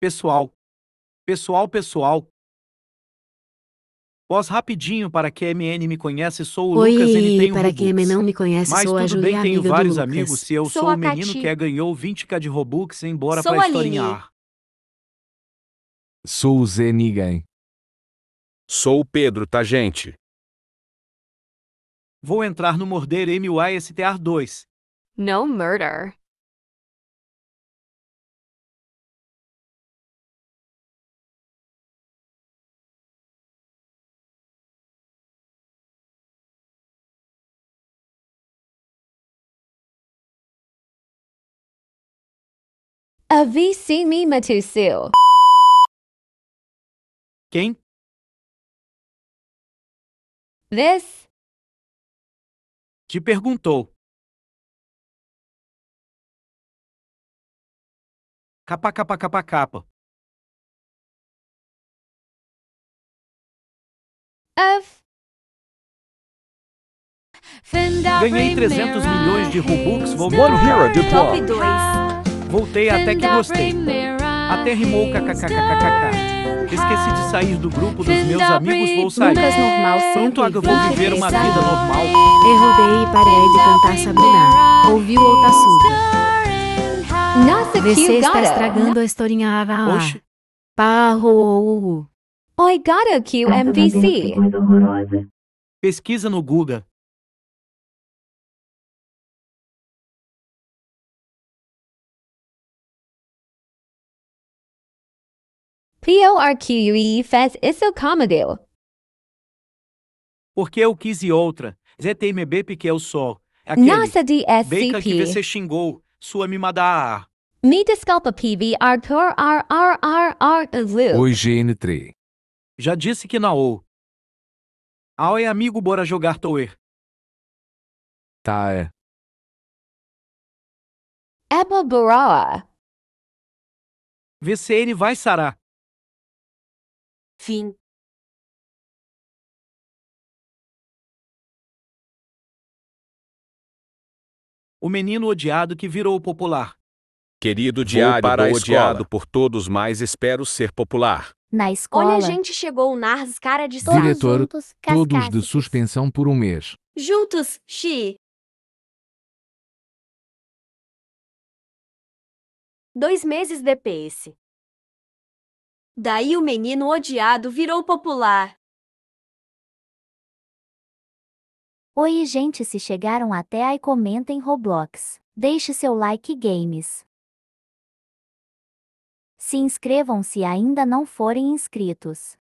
Pessoal. Pessoal, pessoal. Pós rapidinho para que a MN me conhece, sou o Oi, Lucas, ele tem um para Robux. que MN não me conhece, Mas sou tudo a Julia, bem, tenho vários amigos se eu sou, sou o menino Cati. que é, ganhou 20k de Robux embora sou pra historinhar. Sou o Zé Ninguém. Sou o Pedro, tá gente? Vou entrar no Morder MYSTR 2. No murder. avise me Matusil. Quem? This. Te perguntou. Capa, capa, capa, capa. Of. Ganhei 300 milhões de Robux. Vou morrer de Deploy. 2. Voltei até que gostei. Até rimou kkkkkk. Esqueci de sair do grupo dos meus amigos, vou sair. Lucas normal, Pronto, eu vou viver uma vida normal. Errudei e parei de cantar Sabrina. Ouviu ou surda? Nossa, Você está estragando a historinha. Oxe. Parro. Oi, gotta QMVC. Pesquisa no Google. PORQUE faz isso comigo. Porque eu quis e outra, ZTMB porque eu sou. Aquele, Nossa DSCP. que você xingou, sua mimada a. Me desculpa PV Arthur Oi GN3. Já disse que não. Ao é amigo bora jogar Tower. Tá é. Eba Boroa. VCN vai sarar fim O menino odiado que virou popular. Querido diário, Vou para a odiado por todos, mas espero ser popular. Na escola. Olha, a gente chegou o Nars cara de todos Diretor, juntos, todos de suspensão por um mês. Juntos, Xi. Dois meses DPS. Daí o menino odiado virou popular. Oi, gente, se chegaram até aí, comentem Roblox. Deixe seu like games. Se inscrevam se ainda não forem inscritos.